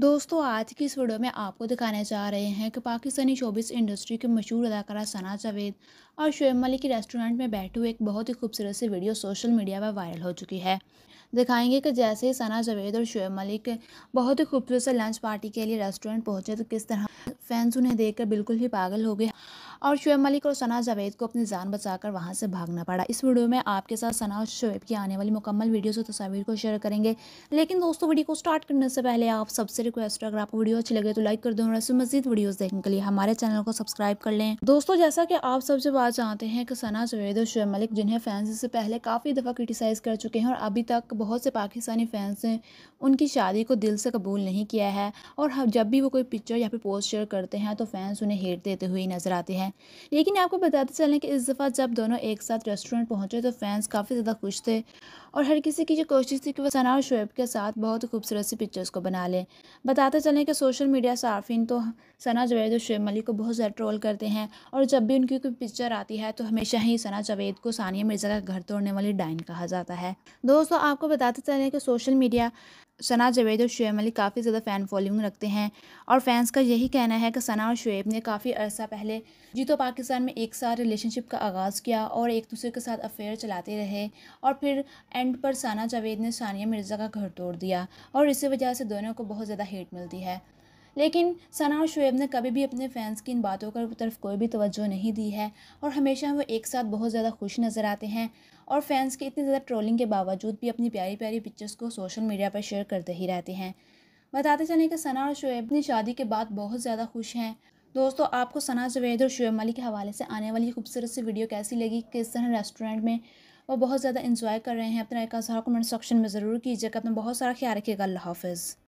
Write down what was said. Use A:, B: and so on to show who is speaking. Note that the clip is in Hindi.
A: दोस्तों आज की इस वीडियो में आपको दिखाने जा रहे हैं कि पाकिस्तानी शोबिस इंडस्ट्री के मशहूर अदाकारा सना जावेद और शोएब मलिक के रेस्टोरेंट में बैठे हुए एक बहुत ही खूबसूरत सी वीडियो सोशल मीडिया पर वायरल हो चुकी है दिखाएंगे कि जैसे ही सना जावेद और शोएब मलिक बहुत ही खूबसूरत से लंच पार्टी के लिए रेस्टोरेंट पहुँचे तो किस तरह फैंस उन्हें देख बिल्कुल ही पागल हो गए और शुएब मलिक और सना जावेद को अपनी जान बचाकर वहाँ से भागना पड़ा इस वीडियो में आपके साथ सना और शुएब की आने वाली मुकम्मल वीडियोस और तस्वीर को शेयर करेंगे लेकिन दोस्तों वीडियो को स्टार्ट करने से पहले आप सबसे रिक्वेस्ट अगर आपको वीडियो अच्छी लगे तो लाइक कर दें और ऐसे मजीद वीडियोज़ देखने के लिए हमारे चैनल को सब्सक्राइब कर लें दोस्तों जैसा कि आप सबसे बात जानते हैं कि सना जावेद और शुएब मलिक जिन्हें फैंस से पहले काफ़ी दफ़ा क्रिटिसाइज़ कर चुके हैं और अभी तक बहुत से पाकिस्तानी फैंस ने उनकी शादी को दिल से कबूल नहीं किया है और जब भी वो कोई पिक्चर या फिर पोस्ट शेयर करते हैं तो फैंस उन्हें हेट देते हुए नजर आते हैं हैं लेकिन आपको बताते चलें कि इस दफ़ा जब दोनों एक साथ रेस्टोरेंट पहुंचे तो फैंस काफ़ी ज़्यादा खुश थे और हर किसी की ये कोशिश थी कि वह सना और शुएब के साथ बहुत खूबसूरत सी पिक्चर्स को बना लें बताते चलें कि सोशल मीडिया सार्फिन तो सना जवेद और शुएब मलिक को बहुत ज़्यादा ट्रोल करते हैं और जब भी उनकी कोई पिक्चर आती है तो हमेशा ही सना जवेद को सानिया मिर्ज़ा का घर तोड़ने वाली डाइन कहा जाता है दोस्तों आपको बताते चलें कि सोशल मीडिया सना जवेद और शुएब मलिक काफ़ी ज़्यादा फ़ैन फॉलोइंग रखते हैं और फैंस का यही कहना है कि सना और शुएब ने काफ़ी अर्सा पहले जीतो पाकिस्तान में एक साथ रिलेशनशिप का आगाज़ किया और एक दूसरे के साथ अफेयर चलाते रहे और फिर एंड पर सना जावेद ने सानिया मिर्ज़ा का घर तोड़ दिया और इसी वजह से दोनों को बहुत ज़्यादा हेट मिलती है लेकिन सना और शुएब ने कभी भी अपने फैंस की इन बातों की तरफ कोई भी तवज्जो नहीं दी है और हमेशा वो एक साथ बहुत ज़्यादा खुश नज़र आते हैं और फैंस की इतनी ज़्यादा ट्रोलिंग के बावजूद भी अपनी प्यारी प्यारी पिक्चर्स को सोशल मीडिया पर शेयर करते ही रहते हैं बताते चलें कि सना और शुएब ने शादी के बाद बहुत ज़्यादा खुश हैं दोस्तों आपको सना जवेद और शुएब मलिक के हवाले से आने वाली खूबसूरत सी वीडियो कैसी लगी किस तरह रेस्टोरेंट में वो बहुत ज़्यादा इन्जॉय कर रहे हैं अपना एक कमेंट सेक्शन में ज़रूर कीजिएगा अपना बहुत सारा ख्याल रखिएगा अल्लाह हाफिज़